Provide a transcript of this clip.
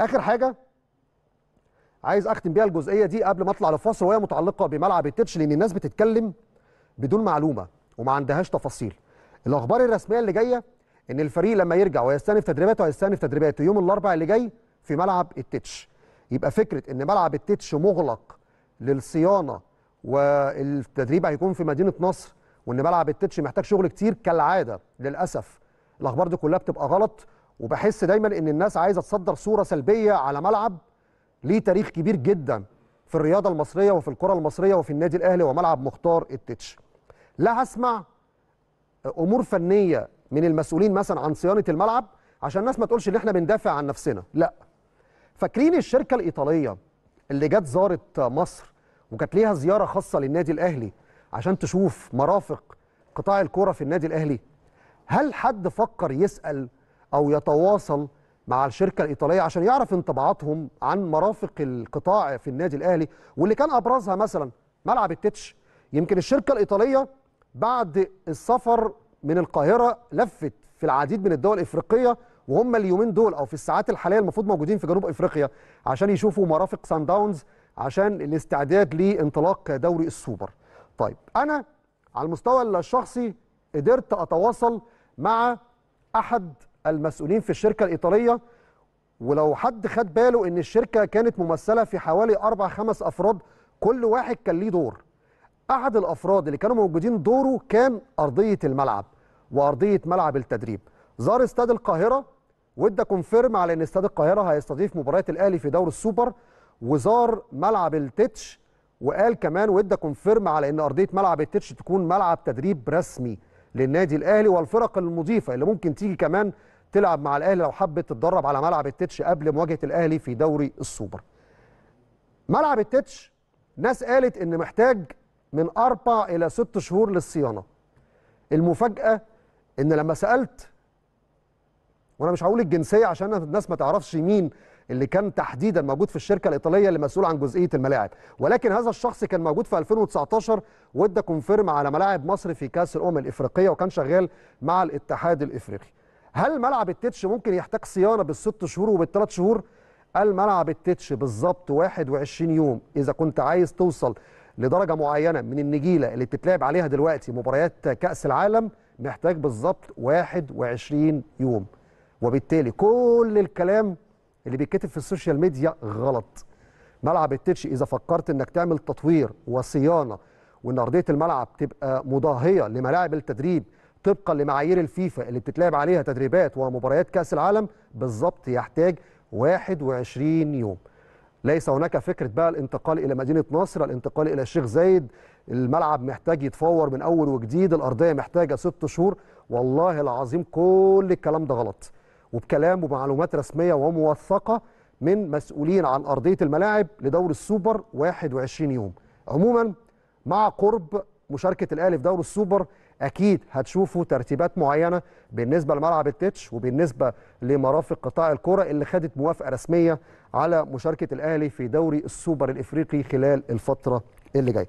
اخر حاجه عايز اختم بيها الجزئيه دي قبل ما اطلع لفاصل وهي متعلقه بملعب التتش لان الناس بتتكلم بدون معلومه وما عندهاش تفاصيل الاخبار الرسميه اللي جايه ان الفريق لما يرجع ويستأنف تدريباته هيستأنف تدريباته يوم الاربعاء اللي جاي في ملعب التتش يبقى فكره ان ملعب التتش مغلق للصيانه والتدريب هيكون في مدينه نصر وان ملعب التتش محتاج شغل كتير كالعاده للاسف الاخبار دي كلها بتبقى غلط وبحس دايما ان الناس عايزه تصدر صوره سلبيه على ملعب ليه تاريخ كبير جدا في الرياضه المصريه وفي الكره المصريه وفي النادي الاهلي وملعب مختار التتش لا هسمع امور فنيه من المسؤولين مثلا عن صيانه الملعب عشان الناس ما تقولش ان احنا بندافع عن نفسنا لا فاكرين الشركه الايطاليه اللي جت زارت مصر وكانت ليها زياره خاصه للنادي الاهلي عشان تشوف مرافق قطاع الكوره في النادي الاهلي هل حد فكر يسأل أو يتواصل مع الشركة الإيطالية عشان يعرف انطباعاتهم عن مرافق القطاع في النادي الأهلي واللي كان أبرزها مثلا ملعب التتش يمكن الشركة الإيطالية بعد السفر من القاهرة لفت في العديد من الدول الإفريقية وهم اليومين دول أو في الساعات الحالية المفروض موجودين في جنوب إفريقيا عشان يشوفوا مرافق سان داونز عشان الاستعداد لانطلاق دوري السوبر طيب أنا على المستوى الشخصي قدرت أتواصل مع احد المسؤولين في الشركه الايطاليه ولو حد خد باله ان الشركه كانت ممثله في حوالي اربع خمس افراد كل واحد كان ليه دور احد الافراد اللي كانوا موجودين دوره كان ارضيه الملعب وارضيه ملعب التدريب زار استاد القاهره وادى كونفيرم على ان استاد القاهره هيستضيف مباريات الاهلي في دوري السوبر وزار ملعب التتش وقال كمان وادى كونفيرم على ان ارضيه ملعب التتش تكون ملعب تدريب رسمي للنادي الاهلي والفرق المضيفه اللي ممكن تيجي كمان تلعب مع الاهلي لو حبت تتدرب على ملعب التتش قبل مواجهه الاهلي في دوري السوبر. ملعب التتش ناس قالت ان محتاج من اربع الى ست شهور للصيانه. المفاجاه ان لما سالت وانا مش هقول الجنسيه عشان الناس ما تعرفش مين اللي كان تحديدا موجود في الشركه الايطاليه اللي مسؤول عن جزئيه الملاعب ولكن هذا الشخص كان موجود في 2019 وادى كونفيرم على ملاعب مصر في كاس الامم الافريقيه وكان شغال مع الاتحاد الافريقي هل ملعب التتش ممكن يحتاج صيانه بالست شهور وبالثلاث شهور قال ملعب التتش بالظبط 21 يوم اذا كنت عايز توصل لدرجه معينه من النجيله اللي بتتلعب عليها دلوقتي مباريات كاس العالم محتاج بالظبط 21 يوم وبالتالي كل الكلام اللي بيتكتب في السوشيال ميديا غلط ملعب التتش اذا فكرت انك تعمل تطوير وصيانه وان ارضيه الملعب تبقى مضاهيه لملاعب التدريب طبقا لمعايير الفيفا اللي بتتلعب عليها تدريبات ومباريات كاس العالم بالظبط يحتاج 21 يوم ليس هناك فكره بقى الانتقال الى مدينه ناصر الانتقال الى الشيخ زايد الملعب محتاج يتفور من اول وجديد الارضيه محتاجه ست شهور والله العظيم كل الكلام ده غلط وبكلام ومعلومات رسميه وموثقه من مسؤولين عن ارضيه الملاعب لدور السوبر 21 يوم. عموما مع قرب مشاركه الاهلي في دور السوبر اكيد هتشوفوا ترتيبات معينه بالنسبه لملعب التتش وبالنسبه لمرافق قطاع الكره اللي خدت موافقه رسميه على مشاركه الاهلي في دوري السوبر الافريقي خلال الفتره اللي جايه